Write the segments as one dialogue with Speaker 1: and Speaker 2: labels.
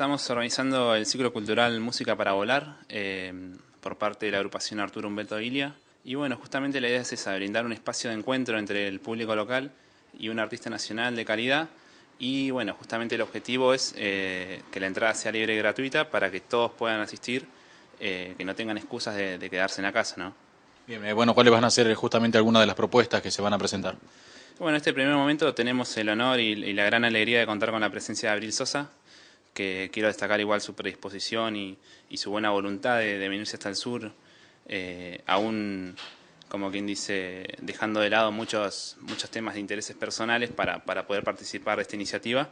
Speaker 1: Estamos organizando el ciclo cultural Música para Volar eh, por parte de la agrupación Arturo Humberto Ilia. Y bueno, justamente la idea es esa, brindar un espacio de encuentro entre el público local y un artista nacional de calidad. Y bueno, justamente el objetivo es eh, que la entrada sea libre y gratuita para que todos puedan asistir, eh, que no tengan excusas de, quedarse en la casa,
Speaker 2: Bien, bueno, ¿cuáles van a ser justamente algunas de las propuestas que se van a presentar?
Speaker 1: Bueno, en este primer momento tenemos el honor y la gran alegría de contar con la presencia de Abril Sosa, que quiero destacar igual su predisposición y, su buena voluntad de, venirse hasta el sur, eh, aún, como quien dice, dejando de lado muchos, muchos temas de intereses personales para, poder participar de esta iniciativa.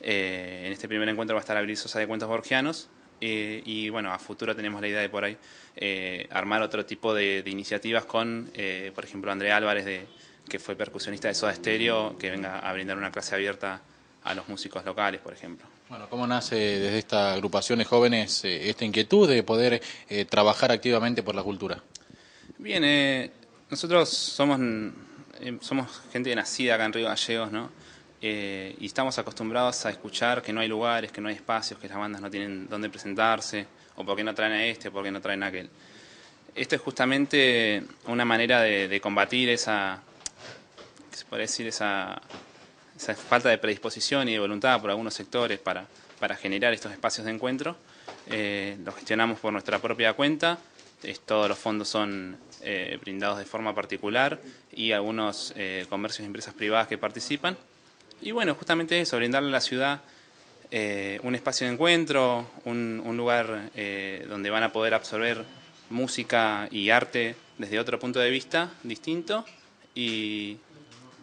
Speaker 1: Eh, en este primer encuentro va a estar Abril Sosa de Cuentos Borgianos, eh, y bueno, a futuro tenemos la idea de por ahí armar otro tipo de, iniciativas con, por ejemplo, André Álvarez, de, que fue percusionista de Soda Stereo, que venga a brindar una clase abierta a los músicos locales, por ejemplo.
Speaker 2: Bueno, ¿cómo nace desde estas agrupaciones jóvenes eh, esta inquietud de poder eh, trabajar activamente por la cultura?
Speaker 1: Bien, nosotros somos, eh, somos gente nacida acá en Río Gallegos, ¿no? y estamos acostumbrados a escuchar que no hay lugares, que no hay espacios, que las bandas no tienen dónde presentarse, o por qué no traen a este, por qué no traen a aquel. Esto es justamente una manera de, de combatir esa, ¿qué se puede decir? Esa esa falta de predisposición y de voluntad por algunos sectores para, generar estos espacios de encuentro. Eh, los gestionamos por nuestra propia cuenta, todos los fondos son eh, brindados de forma particular y algunos eh, comercios y empresas privadas que participan. Y bueno, justamente eso, brindarle a la ciudad eh, un espacio de encuentro, un, un lugar donde van a poder absorber música y arte desde otro punto de vista distinto y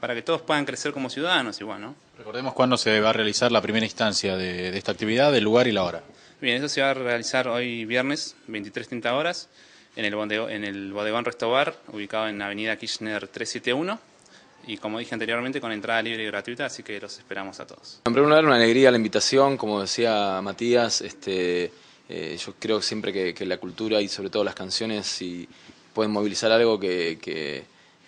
Speaker 1: para que todos puedan crecer como ciudadanos igual, ¿no? Recordemos
Speaker 2: cuándo se va a realizar la primera instancia de, esta actividad, del lugar y la hora.
Speaker 1: Bien, eso se va a realizar hoy viernes, 23.30 horas, en el, bodegón, en el bodegón Restobar, ubicado en Avenida Kirchner 371 y como dije anteriormente, con entrada libre y gratuita, así que los esperamos a todos.
Speaker 3: En primer lugar, una alegría la invitación, como decía Matías, este, eh, yo creo siempre que, la cultura y sobre todo las canciones si pueden movilizar algo que,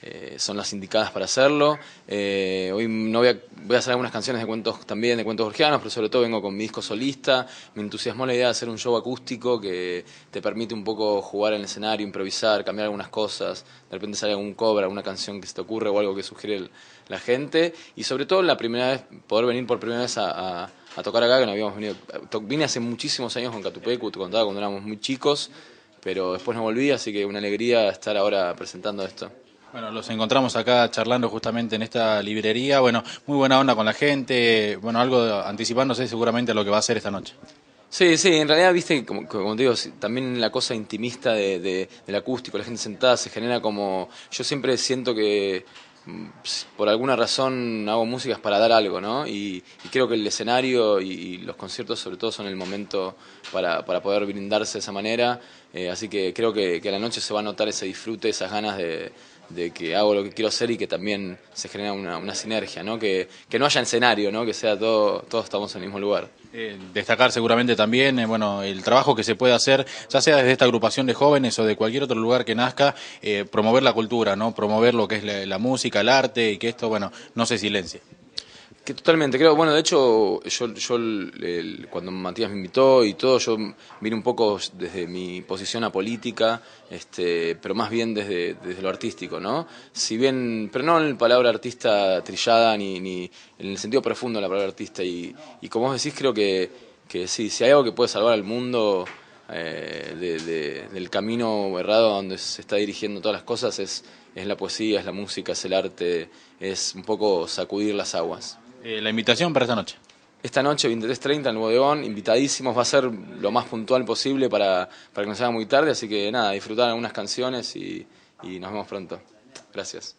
Speaker 3: eh, son las indicadas para hacerlo. Eh, hoy no voy a, voy a hacer algunas canciones de cuentos también, de cuentos georgianos, pero sobre todo vengo con mi disco solista. Me entusiasmó la idea de hacer un show acústico que te permite un poco jugar en el escenario, improvisar, cambiar algunas cosas. De repente sale algún cobra, alguna canción que se te ocurre o algo que sugiere la gente. Y sobre todo la primera vez, poder venir por primera vez a, tocar acá, que no habíamos venido. Vine hace muchísimos años con Catupecu, te contaba cuando éramos muy chicos, pero después no volví, así que una alegría estar ahora presentando esto.
Speaker 2: Bueno, los encontramos acá charlando justamente en esta librería. Bueno, muy buena onda con la gente. Bueno, algo anticipándose seguramente a lo que va a ser esta noche.
Speaker 3: Sí, sí, en realidad, viste, como, como te digo, también la cosa intimista de, del acústico, la gente sentada se genera como. Yo siempre siento que mm, por alguna razón hago músicas para dar algo, ¿no? Y, creo que el escenario y, los conciertos sobre todo son el momento para, poder brindarse de esa manera, eh, así que creo que, a la noche se va a notar ese disfrute, esas ganas de, que hago lo que quiero hacer y que también se genera una, sinergia, ¿no? Que, no haya escenario, ¿no? Que sea todo, todos estamos en el mismo lugar. Eh, destacar
Speaker 2: seguramente también eh, bueno el trabajo que se puede hacer ya sea desde esta agrupación de jóvenes o de cualquier otro lugar que nazca promover la cultura no promover lo que es la, la música el arte y que esto, bueno, no
Speaker 3: se silencie. Que totalmente, creo, bueno, de hecho, yo, cuando Matías me invitó y todo, yo vine un poco desde mi posición a política, este, pero más bien desde, desde lo artístico, ¿no? Si bien, pero no en la palabra artista trillada, ni, ni en el sentido profundo de la palabra artista, y, y como vos decís, creo que, que sí, si hay algo que puede salvar al mundo eh, de, del camino errado donde se está dirigiendo todas las cosas es, es la poesía, es la música, es el arte, es un poco sacudir las aguas.
Speaker 2: Eh, la invitación para esta noche.
Speaker 3: Esta noche, 23.30, en el bodegón invitadísimos, va a ser lo más puntual posible para, para que no sea haga muy tarde, así que nada, disfrutar algunas canciones y, y nos vemos pronto. Gracias.